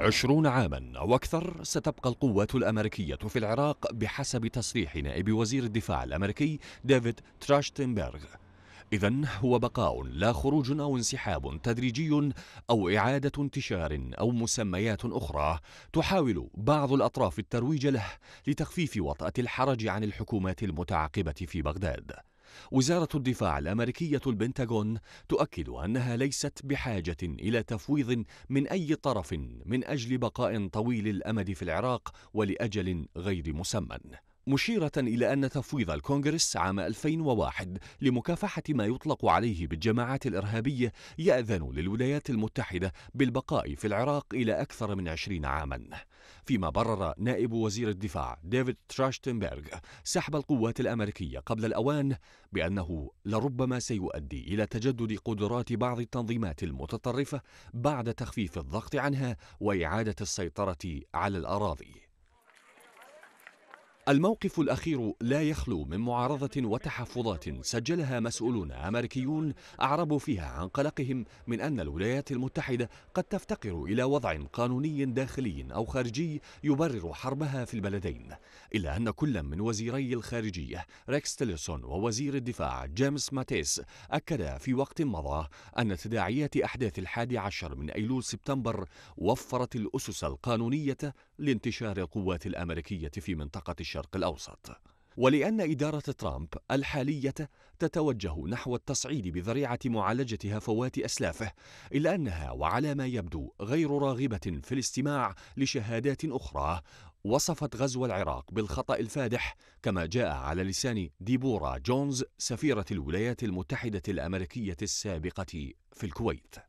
عشرون عاما أو أكثر ستبقى القوات الأمريكية في العراق بحسب تصريح نائب وزير الدفاع الأمريكي ديفيد تراشتنبرغ إذا هو بقاء لا خروج أو انسحاب تدريجي أو إعادة انتشار أو مسميات أخرى تحاول بعض الأطراف الترويج له لتخفيف وطأة الحرج عن الحكومات المتعاقبة في بغداد وزارة الدفاع الأمريكية البنتاغون تؤكد أنها ليست بحاجة إلى تفويض من أي طرف من أجل بقاء طويل الأمد في العراق ولأجل غير مسمى مشيرة إلى أن تفويض الكونغرس عام 2001 لمكافحة ما يطلق عليه بالجماعات الإرهابية يأذن للولايات المتحدة بالبقاء في العراق إلى أكثر من 20 عاما فيما برر نائب وزير الدفاع ديفيد تراشتنبرغ سحب القوات الأمريكية قبل الأوان بأنه لربما سيؤدي إلى تجدد قدرات بعض التنظيمات المتطرفة بعد تخفيف الضغط عنها وإعادة السيطرة على الأراضي الموقف الأخير لا يخلو من معارضة وتحفظات سجلها مسؤولون أمريكيون أعربوا فيها عن قلقهم من أن الولايات المتحدة قد تفتقر إلى وضع قانوني داخلي أو خارجي يبرر حربها في البلدين إلا أن كل من وزيري الخارجية ريكس تيلرسون ووزير الدفاع جيمس ماتيس أكدا في وقت مضى أن تداعيات أحداث الحادي عشر من أيلول سبتمبر وفرت الأسس القانونية لانتشار القوات الأمريكية في منطقة الشرق الشرق الأوسط ولأن إدارة ترامب الحالية تتوجه نحو التصعيد بذريعة معالجة هفوات أسلافه إلا أنها وعلى ما يبدو غير راغبة في الاستماع لشهادات أخرى وصفت غزو العراق بالخطأ الفادح كما جاء على لسان ديبورا جونز سفيرة الولايات المتحدة الأمريكية السابقة في الكويت